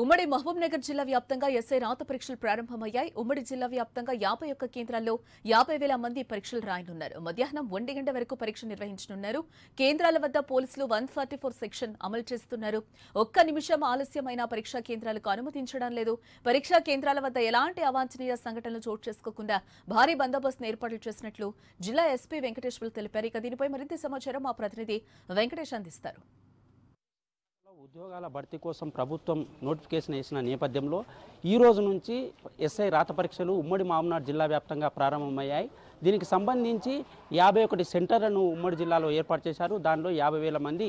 ఉమ్మడి మహబూబ్నగర్ జిల్లా వ్యాప్తంగా ఎస్ఐ రాత పరీక్షలు ప్రారంభమయ్యాయి ఉమ్మడి జిల్లా వ్యాప్తంగా యాభై ఒక్క కేంద్రాల్లో యాభై వేల మంది పరీక్షలు రాయనున్నారు మధ్యాహ్నం ఒంటి గంట వరకు పరీక్ష నిర్వహించనున్నారు కేంద్రాల వద్ద పోలీసులు వన్ ఫార్టీ ఫోర్ సెక్షన్ అమలు చేస్తున్నారు ఒక్క నిమిషం ఆలస్యమైన పరీక్షా కేంద్రాలకు అనుమతించడం లేదు పరీక్షా కేంద్రాల వద్ద ఎలాంటి అవాంఛనీయ సంఘటనలు చోటు చేసుకోకుండా భారీ బందోబస్తు ఏర్పాట్లు చేసినట్లు జిల్లా ఎస్పీ వెంకటేశ్వర్లు తెలిపారు ఇక దీనిపై మరింత సమాచారం మా ప్రతినిధి వెంకటేష్ అందిస్తారు ఉద్యోగాల భర్తీ కోసం ప్రభుత్వం నోటిఫికేషన్ వేసిన నేపథ్యంలో ఈ రోజు నుంచి ఎస్ఐ రాత పరీక్షలు ఉమ్మడి మామనాడు జిల్లా వ్యాప్తంగా ప్రారంభమయ్యాయి దీనికి సంబంధించి యాభై ఒకటి సెంటర్లను ఉమ్మడి జిల్లాలో ఏర్పాటు చేశారు దానిలో యాభై వేల మంది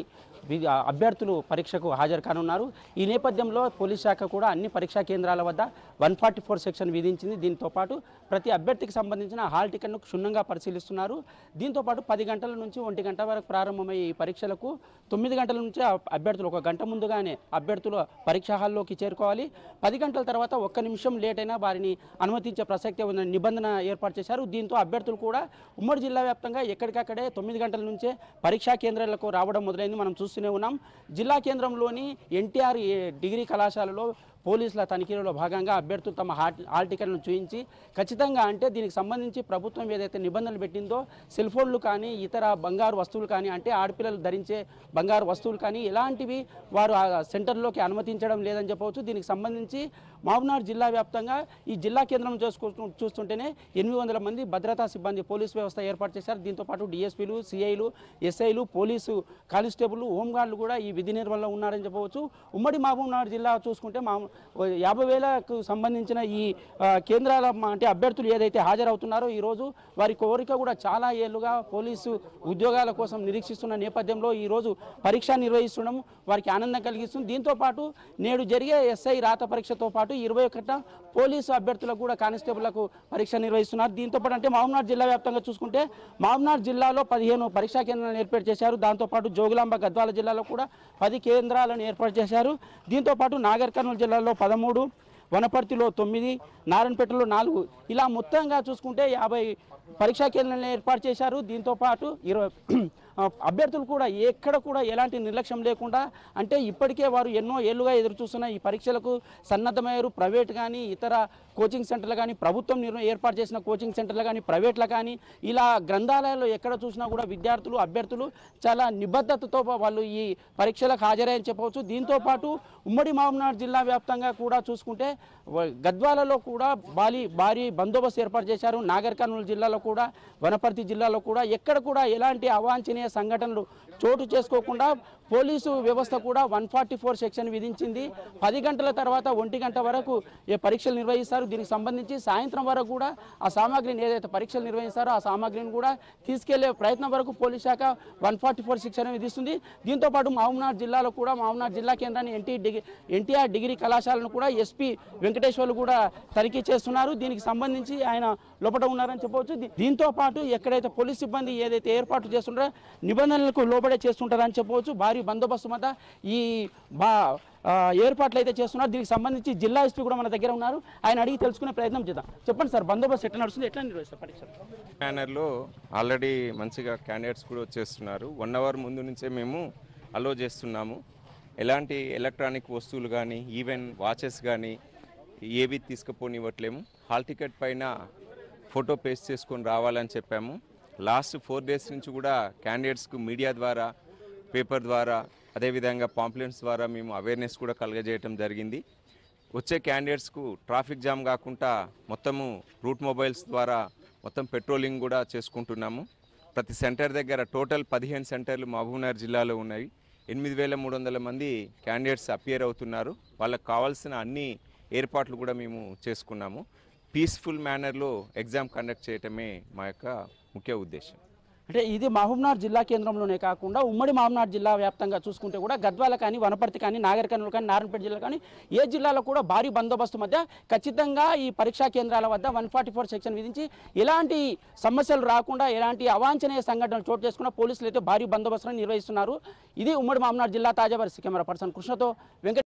అభ్యర్థులు పరీక్షకు హాజరు కానున్నారు ఈ నేపథ్యంలో పోలీస్ శాఖ కూడా అన్ని పరీక్షా కేంద్రాల వద్ద వన్ ఫార్టీ ఫోర్ సెక్షన్ విధించింది దీంతో పాటు ప్రతి అభ్యర్థికి సంబంధించిన హాల్ టికెట్ను క్షుణ్ణంగా పరిశీలిస్తున్నారు దీంతో పాటు పది గంటల నుంచి ఒంటి గంట వరకు ప్రారంభమయ్యే ఈ పరీక్షలకు తొమ్మిది గంటల నుంచి అభ్యర్థులు ఒక గంట ముందుగానే అభ్యర్థులు పరీక్షా హాల్లోకి చేరుకోవాలి పది గంటల తర్వాత ఒక్క నిమిషం లేట్ అయినా వారిని అనుమతించే ప్రసక్తి ఉన్న నిబంధన ఏర్పాటు చేశారు దీంతో అభ్యర్థులు విద్యార్థులు కూడా ఉమ్మడి జిల్లా వ్యాప్తంగా ఎక్కడికక్కడే తొమ్మిది గంటల నుంచే పరీక్షా కేంద్రాలకు రావడం మొదలైంది మనం చూస్తూనే ఉన్నాం జిల్లా కేంద్రంలోని ఎన్టీఆర్ డిగ్రీ కళాశాలలో పోలీసుల తనిఖీలలో భాగంగా అభ్యర్థులు తమ హాల్ టికెట్లను చూపించి ఖచ్చితంగా అంటే దీనికి సంబంధించి ప్రభుత్వం ఏదైతే నిబంధనలు పెట్టిందో సెల్ ఫోన్లు కానీ ఇతర బంగారు వస్తువులు కానీ అంటే ఆడపిల్లలు ధరించే బంగారు వస్తువులు కానీ ఇలాంటివి వారు సెంటర్లోకి అనుమతించడం లేదని చెప్పవచ్చు దీనికి సంబంధించి మామునాడు జిల్లా వ్యాప్తంగా ఈ జిల్లా కేంద్రం చూసుకు చూస్తుంటేనే ఎనిమిది మంది భద్రతా సిబ్బంది పోలీసు వ్యవస్థ ఏర్పాటు చేశారు దీంతోపాటు డిఎస్పీలు సిఐలు ఎస్ఐలు పోలీసు కానిస్టేబుల్ హోంగార్డులు కూడా ఈ విధి నిర్వహణలో ఉన్నారని చెప్పవచ్చు ఉమ్మడి మహబూబ్నగర్ జిల్లా చూసుకుంటే యాభై వేలకు సంబంధించిన ఈ కేంద్రాల అంటే అభ్యర్థులు ఏదైతే హాజరవుతున్నారో ఈరోజు వారి కోరిక కూడా చాలా ఏళ్ళుగా పోలీసు ఉద్యోగాల కోసం నిరీక్షిస్తున్న నేపథ్యంలో ఈరోజు పరీక్ష నిర్వహిస్తుండడం వారికి ఆనందం కలిగిస్తుంది దీంతోపాటు నేడు జరిగే ఎస్ఐ రాత పరీక్షతో పాటు ఇరవై ఒకట పోలీసు అభ్యర్థులకు కూడా కానిస్టేబుల్లకు పరీక్ష నిర్వహిస్తున్నారు దీంతోపాటు అంటే మహమ్నాడ్ జిల్లా వ్యాప్తంగా చూసుకుంటే మామనాడు జిల్లాలో పదిహేను పరీక్షా కేంద్రాలను ఏర్పాటు చేశారు దాంతోపాటు జోగులాంబ గద్వాల జిల్లాలో కూడా పది కేంద్రాలను ఏర్పాటు చేశారు దీంతోపాటు నాగర్ కర్నూలు జిల్లాలో మంచిర్యాలలో పదమూడు వనపర్తిలో తొమ్మిది నారాయణపేటలో నాలుగు ఇలా మొత్తంగా చూసుకుంటే యాభై పరీక్షా కేంద్రాలను ఏర్పాటు చేశారు దీంతోపాటు ఇరవై అభ్యర్థులు కూడా ఎక్కడ కూడా ఎలాంటి నిర్లక్ష్యం లేకుండా అంటే ఇప్పటికే వారు ఎన్నో ఏళ్ళుగా ఎదురు చూస్తున్న ఈ పరీక్షలకు సన్నద్ధమయ్యారు ప్రైవేట్ కానీ ఇతర కోచింగ్ సెంటర్లు కానీ ప్రభుత్వం ఏర్పాటు చేసిన కోచింగ్ సెంటర్లు కానీ ప్రైవేట్లు కానీ ఇలా గ్రంథాలయాల్లో ఎక్కడ చూసినా కూడా విద్యార్థులు అభ్యర్థులు చాలా నిబద్ధతతో వాళ్ళు ఈ పరీక్షలకు హాజరయ్యని చెప్పవచ్చు దీంతోపాటు ఉమ్మడి మామూనాడు జిల్లా వ్యాప్తంగా కూడా చూసుకుంటే గద్వాలలో కూడా భారీ భారీ బందోబస్తు ఏర్పాటు చేశారు నాగర్ కర్నూలు జిల్లాలో కూడా వనపర్తి జిల్లాలో కూడా ఎక్కడ కూడా ఎలాంటి అవాంఛనీయ సంఘటనలు చోటు చేసుకోకుండా పోలీసు వ్యవస్థ కూడా వన్ ఫార్టీ ఫోర్ సెక్షన్ విధించింది పది గంటల తర్వాత ఒంటి గంట వరకు ఏ పరీక్షలు నిర్వహిస్తారు దీనికి సంబంధించి సాయంత్రం వరకు కూడా ఆ సామాగ్రిని ఏదైతే పరీక్షలు నిర్వహిస్తారో ఆ సామాగ్రిని కూడా తీసుకెళ్లే ప్రయత్నం వరకు పోలీస్ శాఖ వన్ ఫార్టీ ఫోర్ శిక్షణ విధిస్తుంది దీంతోపాటు మహబూబ్నాథ్ జిల్లాలో కూడా మహబూబ్నాథ్ జిల్లా కేంద్రాన్ని ఎన్టీ డిగ్రీ ఎన్టీఆర్ డిగ్రీ కళాశాలను కూడా ఎస్పీ వెంకటేశ్వర్లు కూడా తనిఖీ చేస్తున్నారు దీనికి సంబంధించి ఆయన లోపల ఉన్నారని చెప్పవచ్చు దీంతో పాటు ఎక్కడైతే పోలీస్ సిబ్బంది ఏదైతే ఏర్పాట్లు చేస్తుంటారో నిబంధనలకు లోబడే చేస్తుంటారని చెప్పవచ్చు భారీ ఈ బందోబస్తు మధ్య ఈ బా ఏర్పాట్లు అయితే చేస్తున్నారు దీనికి సంబంధించి జిల్లా ఎస్పీ కూడా మన దగ్గర ఉన్నారు ఆయన అడిగి తెలుసుకునే ప్రయత్నం చేద్దాం చెప్పండి సార్ బందోబస్తు ఎట్లా నడుస్తుంది ఎట్లా నిర్వహిస్తారు బ్యానర్లో ఆల్రెడీ మంచిగా క్యాండిడేట్స్ కూడా వచ్చేస్తున్నారు వన్ అవర్ ముందు నుంచే మేము అలో చేస్తున్నాము ఎలాంటి ఎలక్ట్రానిక్ వస్తువులు కానీ ఈవెన్ వాచెస్ కానీ ఏవి తీసుకుపోనివ్వట్లేము హాల్ టికెట్ పైన ఫోటో పేస్ట్ చేసుకొని రావాలని చెప్పాము లాస్ట్ ఫోర్ డేస్ నుంచి కూడా క్యాండిడేట్స్కు మీడియా ద్వారా పేపర్ ద్వారా అదేవిధంగా పాంప్లెంట్స్ ద్వారా మేము అవేర్నెస్ కూడా కలగజేయటం జరిగింది వచ్చే క్యాండిడేట్స్కు ట్రాఫిక్ జామ్ కాకుండా మొత్తము రూట్ మొబైల్స్ ద్వారా మొత్తం పెట్రోలింగ్ కూడా చేసుకుంటున్నాము ప్రతి సెంటర్ దగ్గర టోటల్ పదిహేను సెంటర్లు మహబూబ్నగర్ జిల్లాలో ఉన్నాయి ఎనిమిది వేల మూడు వందల మంది క్యాండిడేట్స్ అపియర్ అవుతున్నారు వాళ్ళకు కావాల్సిన అన్ని ఏర్పాట్లు కూడా మేము చేసుకున్నాము పీస్ఫుల్ మేనర్లో ఎగ్జామ్ కండక్ట్ చేయటమే మా యొక్క ముఖ్య ఉద్దేశం అంటే ఇది మహబూబ్నగర్ జిల్లా కేంద్రంలోనే కాకుండా ఉమ్మడి మహబూబ్నగర్ జిల్లా వ్యాప్తంగా చూసుకుంటే కూడా గద్వాల కానీ వనపర్తి కానీ నాగరికర్నూలు కానీ నారాయణపేట జిల్లా కానీ ఏ జిల్లాలో కూడా భారీ బందోబస్తు మధ్య ఖచ్చితంగా ఈ పరీక్షా కేంద్రాల వద్ద వన్ ఫార్టీ ఫోర్ సెక్షన్ విధించి ఎలాంటి సమస్యలు రాకుండా ఎలాంటి అవాంఛనీయ సంఘటనలు చోటు చేసుకున్న పోలీసులు అయితే భారీ బందోబస్తును నిర్వహిస్తున్నారు ఇది ఉమ్మడి మహబూబ్నగర్ జిల్లా తాజా కెమెరా పర్సన్ కృష్ణతో వెంకట